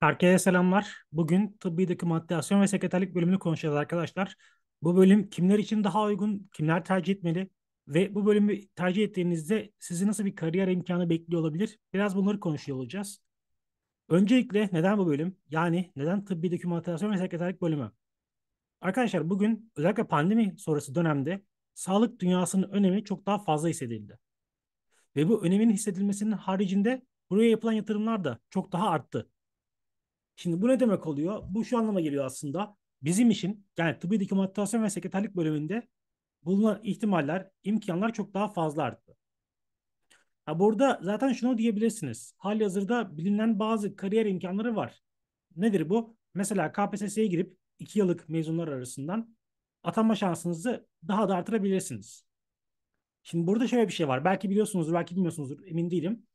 Herkese selamlar. Bugün tıbbi dokümantasyon ve sekreterlik bölümünü konuşacağız arkadaşlar. Bu bölüm kimler için daha uygun, kimler tercih etmeli ve bu bölümü tercih ettiğinizde sizi nasıl bir kariyer imkanı bekliyor olabilir? Biraz bunları konuşuyor olacağız. Öncelikle neden bu bölüm? Yani neden tıbbi dokümantasyon ve sekreterlik bölümü? Arkadaşlar bugün özellikle pandemi sonrası dönemde sağlık dünyasının önemi çok daha fazla hissedildi. Ve bu önemin hissedilmesinin haricinde buraya yapılan yatırımlar da çok daha arttı. Şimdi bu ne demek oluyor? Bu şu anlama geliyor aslında. Bizim için yani tıbbi dokümantasyon ve sekreterlik bölümünde bulunan ihtimaller, imkanlar çok daha fazla arttı. Ha burada zaten şunu diyebilirsiniz. Hali hazırda bilinen bazı kariyer imkanları var. Nedir bu? Mesela KPSS'ye girip 2 yıllık mezunlar arasından atanma şansınızı daha da artırabilirsiniz. Şimdi burada şöyle bir şey var. Belki biliyorsunuzdur, belki bilmiyorsunuzdur. Emin değilim.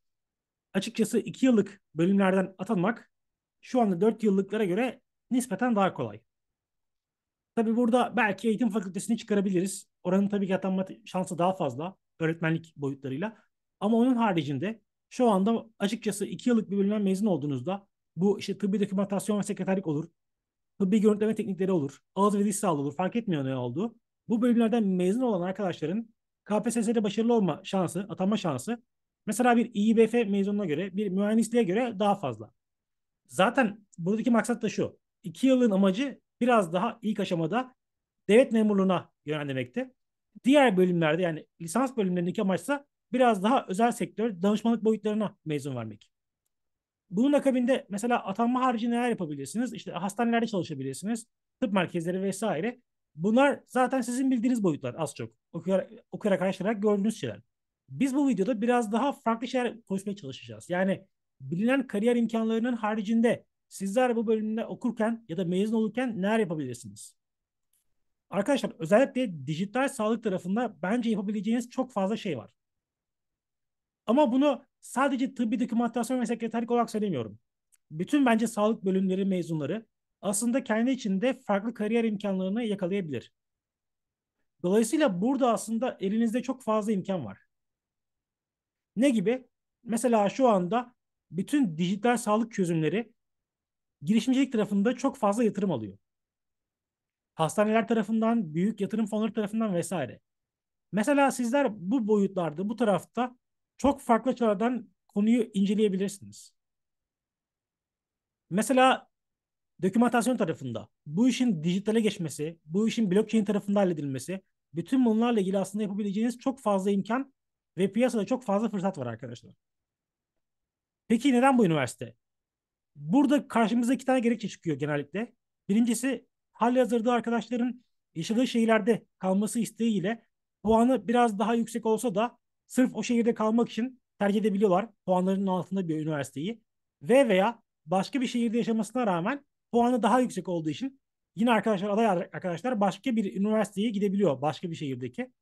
Açıkçası 2 yıllık bölümlerden atanmak şu anda 4 yıllıklara göre nispeten daha kolay. Tabi burada belki eğitim fakültesini çıkarabiliriz. Oranın tabii ki atanma şansı daha fazla öğretmenlik boyutlarıyla. Ama onun haricinde şu anda açıkçası 2 yıllık bir bölümden mezun olduğunuzda bu işte tıbbi dokümantasyon ve sekreterlik olur. Tıbbi görüntüleme teknikleri olur. Ağız ve diş sağlığı olur. Fark etmiyor ne oldu. Bu bölümlerden mezun olan arkadaşların KPSS'de başarılı olma şansı, atanma şansı mesela bir İBF mezununa göre, bir mühendisliğe göre daha fazla. Zaten buradaki maksat da şu. İki yılın amacı biraz daha ilk aşamada devlet memurluğuna yönelmekte. Diğer bölümlerde yani lisans bölümlerindeki amaçsa biraz daha özel sektör danışmanlık boyutlarına mezun vermek. Bunun akabinde mesela atanma harici neler yapabilirsiniz? İşte hastanelerde çalışabilirsiniz, tıp merkezleri vesaire. Bunlar zaten sizin bildiğiniz boyutlar az çok. Okuyarak, okuyarak araştırarak gördüğünüz şeyler. Biz bu videoda biraz daha farklı şeyler konuşmaya çalışacağız. Yani bilinen kariyer imkanlarının haricinde sizler bu bölümde okurken ya da mezun olurken neler yapabilirsiniz? Arkadaşlar özellikle dijital sağlık tarafında bence yapabileceğiniz çok fazla şey var. Ama bunu sadece tıbbi dokümantasyon ve sekreterlik olarak söylemiyorum. Bütün bence sağlık bölümleri mezunları aslında kendi içinde farklı kariyer imkanlarını yakalayabilir. Dolayısıyla burada aslında elinizde çok fazla imkan var. Ne gibi? Mesela şu anda bütün dijital sağlık çözümleri girişimcilik tarafında çok fazla yatırım alıyor. Hastaneler tarafından, büyük yatırım fonları tarafından vesaire. Mesela sizler bu boyutlarda, bu tarafta çok farklı açılardan konuyu inceleyebilirsiniz. Mesela dokümantasyon tarafında bu işin dijitale geçmesi, bu işin blockchain tarafında halledilmesi, bütün bunlarla ilgili aslında yapabileceğiniz çok fazla imkan ve piyasada çok fazla fırsat var arkadaşlar. Peki neden bu üniversite? Burada karşımıza iki tane gerekçe çıkıyor genellikle. Birincisi hali hazırda arkadaşların yaşadığı şehirlerde kalması isteğiyle puanı biraz daha yüksek olsa da sırf o şehirde kalmak için tercih edebiliyorlar puanlarının altında bir üniversiteyi. Ve veya başka bir şehirde yaşamasına rağmen puanı daha yüksek olduğu için yine arkadaşlar aday arkadaşlar başka bir üniversiteye gidebiliyor başka bir şehirdeki.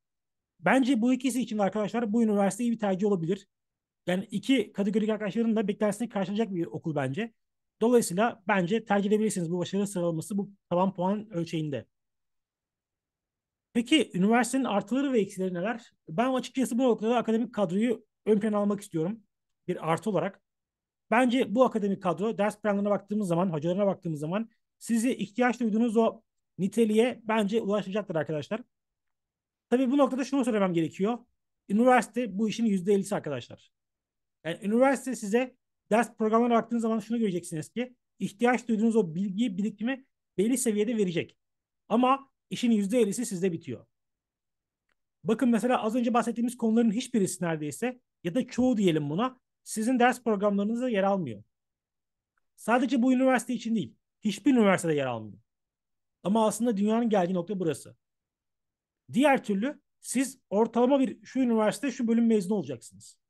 Bence bu ikisi için arkadaşlar bu üniversiteyi bir tercih olabilir yani iki kategorik arkadaşların da beklentisini karşılayacak bir okul bence. Dolayısıyla bence tercih edebilirsiniz bu başarı sıralaması bu taban puan ölçeğinde. Peki üniversitenin artıları ve eksileri neler? Ben açıkçası bu noktada akademik kadroyu ön plana almak istiyorum bir artı olarak. Bence bu akademik kadro ders planlarına baktığımız zaman, hocalarına baktığımız zaman sizi ihtiyaç duyduğunuz o niteliğe bence ulaşacaktır arkadaşlar. Tabii bu noktada şunu söylemem gerekiyor. Üniversite bu işin %50'si arkadaşlar. Yani üniversite size ders programına baktığınız zaman şunu göreceksiniz ki ihtiyaç duyduğunuz o bilgi birikimi belli seviyede verecek. Ama işin %50'si sizde bitiyor. Bakın mesela az önce bahsettiğimiz konuların hiçbirisi neredeyse ya da çoğu diyelim buna sizin ders programlarınızda yer almıyor. Sadece bu üniversite için değil. Hiçbir üniversitede yer almıyor. Ama aslında dünyanın geldiği nokta burası. Diğer türlü siz ortalama bir şu üniversite şu bölüm mezunu olacaksınız.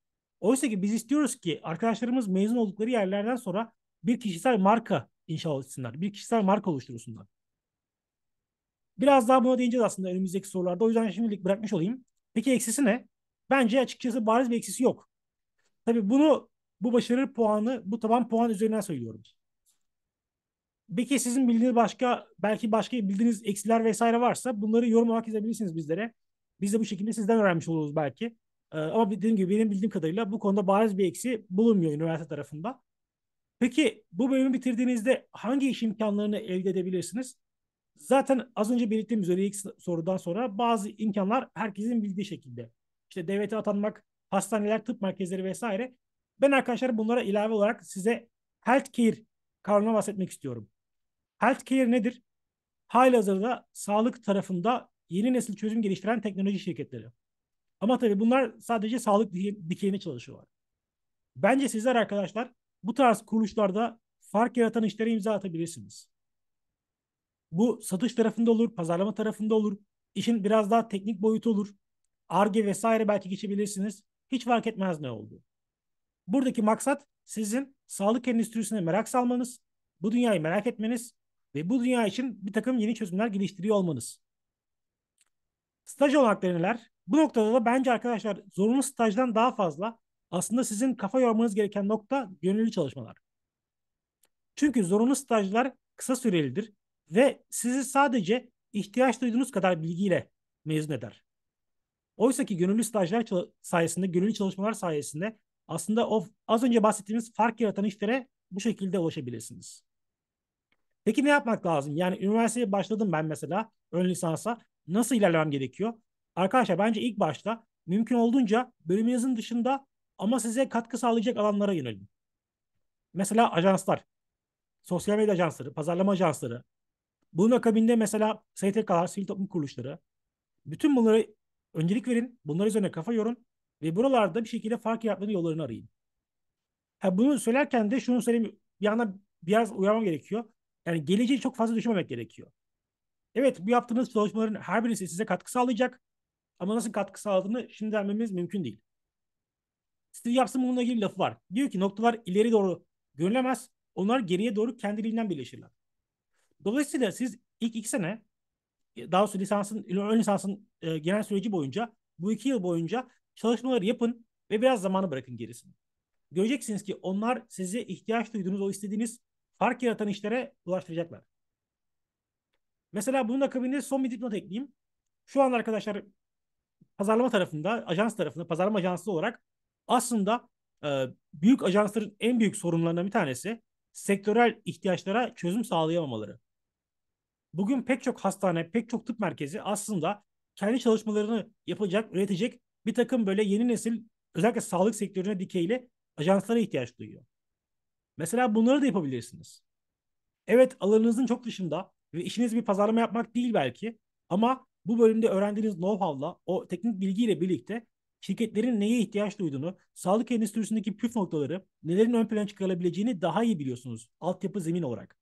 Oysa ki biz istiyoruz ki arkadaşlarımız mezun oldukları yerlerden sonra bir kişisel marka inşa etsinler. Bir kişisel marka oluşturursunlar. Biraz daha buna değineceğiz aslında önümüzdeki sorularda. O yüzden şimdilik bırakmış olayım. Peki eksisi ne? Bence açıkçası bariz bir eksisi yok. Tabii bunu bu başarı puanı, bu taban puan üzerinden söylüyorum. Peki sizin bildiğiniz başka, belki başka bildiğiniz eksiler vesaire varsa bunları yorum olarak yazabilirsiniz bizlere. Biz de bu şekilde sizden öğrenmiş oluruz belki. Ee, ama dediğim gibi benim bildiğim kadarıyla bu konuda bariz bir eksi bulunmuyor üniversite tarafında. Peki bu bölümü bitirdiğinizde hangi iş imkanlarını elde edebilirsiniz? Zaten az önce belirttiğim üzere ilk sorudan sonra bazı imkanlar herkesin bildiği şekilde. İşte devlete atanmak, hastaneler, tıp merkezleri vesaire. Ben arkadaşlar bunlara ilave olarak size healthcare kavramına bahsetmek istiyorum. Healthcare nedir? Halihazırda sağlık tarafında yeni nesil çözüm geliştiren teknoloji şirketleri. Ama tabii bunlar sadece sağlık dikeyine çalışıyorlar. Bence sizler arkadaşlar bu tarz kuruluşlarda fark yaratan işlere imza atabilirsiniz. Bu satış tarafında olur, pazarlama tarafında olur, işin biraz daha teknik boyutu olur. Arge vesaire belki geçebilirsiniz. Hiç fark etmez ne oldu. Buradaki maksat sizin sağlık endüstrisine merak salmanız, bu dünyayı merak etmeniz ve bu dünya için bir takım yeni çözümler geliştiriyor olmanız. Staj olanakları neler? Bu noktada da bence arkadaşlar zorunlu stajdan daha fazla aslında sizin kafa yormanız gereken nokta gönüllü çalışmalar. Çünkü zorunlu stajlar kısa sürelidir ve sizi sadece ihtiyaç duyduğunuz kadar bilgiyle mezun eder. Oysa ki gönüllü stajlar sayesinde, gönüllü çalışmalar sayesinde aslında o az önce bahsettiğimiz fark yaratan işlere bu şekilde ulaşabilirsiniz. Peki ne yapmak lazım? Yani üniversiteye başladım ben mesela ön lisansa. Nasıl ilerlemem gerekiyor? Arkadaşlar bence ilk başta mümkün olduğunca bölümünüzün dışında ama size katkı sağlayacak alanlara yönelin. Mesela ajanslar, sosyal medya ajansları, pazarlama ajansları, bunun akabinde mesela STK'lar, sivil toplum kuruluşları. Bütün bunları öncelik verin, bunlar üzerine kafa yorun ve buralarda bir şekilde fark yaratmanın yollarını arayın. Ha, bunu söylerken de şunu söyleyeyim, bir yana biraz uyarmam gerekiyor. Yani geleceği çok fazla düşünmemek gerekiyor. Evet bu yaptığınız çalışmaların her birisi size katkı sağlayacak ama nasıl katkı sağladığını şimdi vermemiz mümkün değil. Steve Jobs'ın bununla ilgili lafı var. Diyor ki noktalar ileri doğru görülemez. Onlar geriye doğru kendiliğinden birleşirler. Dolayısıyla siz ilk iki sene daha sonra lisansın, ön lisansın e, genel süreci boyunca bu iki yıl boyunca çalışmaları yapın ve biraz zamanı bırakın gerisini. Göreceksiniz ki onlar size ihtiyaç duyduğunuz o istediğiniz fark yaratan işlere ulaştıracaklar. Mesela bunun akabinde son bir dipnot ekleyeyim. Şu an arkadaşlar pazarlama tarafında, ajans tarafında, pazarlama ajansı olarak aslında e, büyük ajansların en büyük sorunlarından bir tanesi sektörel ihtiyaçlara çözüm sağlayamamaları. Bugün pek çok hastane, pek çok tıp merkezi aslında kendi çalışmalarını yapacak, üretecek bir takım böyle yeni nesil özellikle sağlık sektörüne dikeyli ajanslara ihtiyaç duyuyor. Mesela bunları da yapabilirsiniz. Evet alanınızın çok dışında ve işiniz bir pazarlama yapmak değil belki ama bu bölümde öğrendiğiniz know-how'la o teknik bilgiyle birlikte şirketlerin neye ihtiyaç duyduğunu, sağlık endüstrisindeki püf noktaları, nelerin ön plana çıkarılabileceğini daha iyi biliyorsunuz altyapı zemin olarak.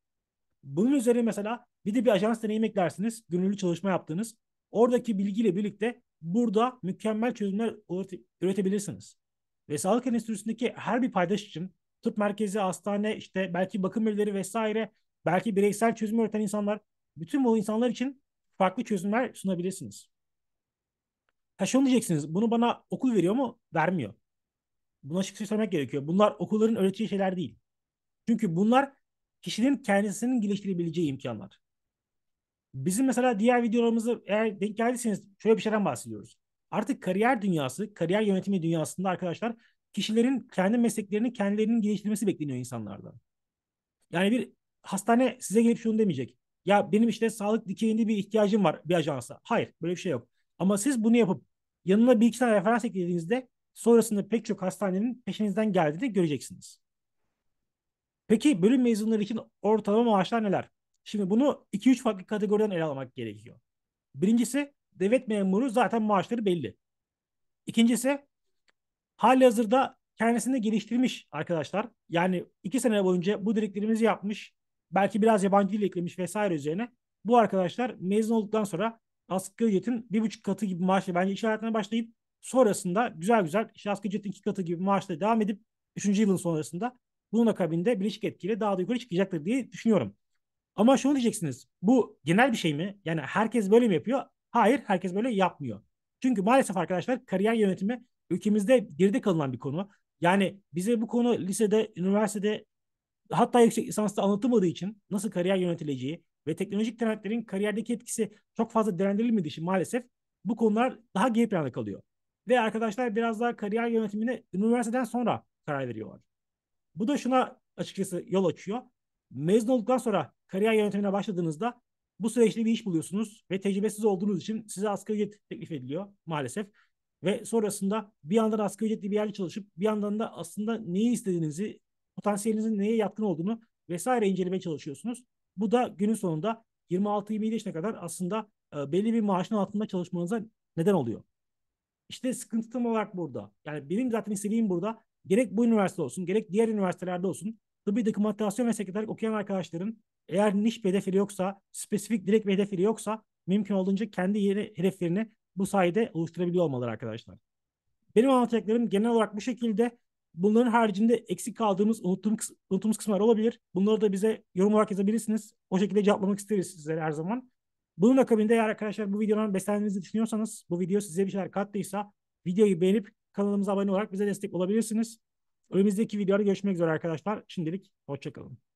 Bunun üzerine mesela bir de bir ajans deneyim eklersiniz, gönüllü çalışma yaptığınız. Oradaki bilgiyle birlikte burada mükemmel çözümler üretebilirsiniz. Ve sağlık endüstrisindeki her bir paydaş için tıp merkezi, hastane, işte belki bakım evleri vesaire, belki bireysel çözüm üreten insanlar, bütün bu insanlar için farklı çözümler sunabilirsiniz. Ha şunu diyeceksiniz. Bunu bana okul veriyor mu? Vermiyor. Buna açıkça söylemek gerekiyor. Bunlar okulların öğreteceği şeyler değil. Çünkü bunlar kişinin kendisinin geliştirebileceği imkanlar. Bizim mesela diğer videolarımızı eğer denk geldiyseniz şöyle bir şeyden bahsediyoruz. Artık kariyer dünyası, kariyer yönetimi dünyasında arkadaşlar kişilerin kendi mesleklerini kendilerinin geliştirmesi bekleniyor insanlardan. Yani bir hastane size gelip şunu demeyecek ya benim işte sağlık dikeyinde bir ihtiyacım var bir ajansa. Hayır böyle bir şey yok. Ama siz bunu yapıp yanına bir iki tane referans eklediğinizde sonrasında pek çok hastanenin peşinizden geldiğini göreceksiniz. Peki bölüm mezunları için ortalama maaşlar neler? Şimdi bunu 2-3 farklı kategoriden ele almak gerekiyor. Birincisi devlet memuru zaten maaşları belli. İkincisi hali hazırda kendisini geliştirmiş arkadaşlar. Yani 2 sene boyunca bu dediklerimizi yapmış belki biraz yabancı dil eklemiş vesaire üzerine. Bu arkadaşlar mezun olduktan sonra asgari ücretin bir buçuk katı gibi maaşla bence iş hayatına başlayıp sonrasında güzel güzel işte asgari ücretin iki katı gibi maaşla devam edip üçüncü yılın sonrasında bunun akabinde birleşik etkiyle daha da yukarı çıkacaktır diye düşünüyorum. Ama şunu diyeceksiniz. Bu genel bir şey mi? Yani herkes böyle mi yapıyor? Hayır, herkes böyle yapmıyor. Çünkü maalesef arkadaşlar kariyer yönetimi ülkemizde geride kalınan bir konu. Yani bize bu konu lisede, üniversitede hatta yüksek lisansta anlatılmadığı için nasıl kariyer yönetileceği ve teknolojik trendlerin kariyerdeki etkisi çok fazla değerlendirilmediği için maalesef bu konular daha geri planda kalıyor. Ve arkadaşlar biraz daha kariyer yönetimine üniversiteden sonra karar veriyorlar. Bu da şuna açıkçası yol açıyor. Mezun olduktan sonra kariyer yönetimine başladığınızda bu süreçte bir iş buluyorsunuz ve tecrübesiz olduğunuz için size asgari ücret teklif ediliyor maalesef. Ve sonrasında bir yandan asgari ücretli bir yerde çalışıp bir yandan da aslında neyi istediğinizi potansiyelinizin neye yatkın olduğunu vesaire incelemeye çalışıyorsunuz. Bu da günün sonunda 26-27 yaşına kadar aslında e, belli bir maaşın altında çalışmanıza neden oluyor. İşte sıkıntı tam olarak burada. Yani benim zaten istediğim burada gerek bu üniversite olsun gerek diğer üniversitelerde olsun tıbbi dokümantasyon ve sekreterlik okuyan arkadaşların eğer niş bir hedefleri yoksa, spesifik direkt bir hedefleri yoksa mümkün olduğunca kendi yeni hedeflerini bu sayede oluşturabiliyor olmaları arkadaşlar. Benim anlatacaklarım genel olarak bu şekilde. Bunların haricinde eksik kaldığımız, unuttuğumuz, unuttuğumuz kısımlar olabilir. Bunları da bize yorum olarak yazabilirsiniz. O şekilde cevaplamak isteriz sizlere her zaman. Bunun akabinde eğer arkadaşlar bu videodan beslendiğinizi düşünüyorsanız, bu video size bir şeyler kattıysa videoyu beğenip kanalımıza abone olarak bize destek olabilirsiniz. Önümüzdeki videoda görüşmek üzere arkadaşlar. Şimdilik hoşçakalın.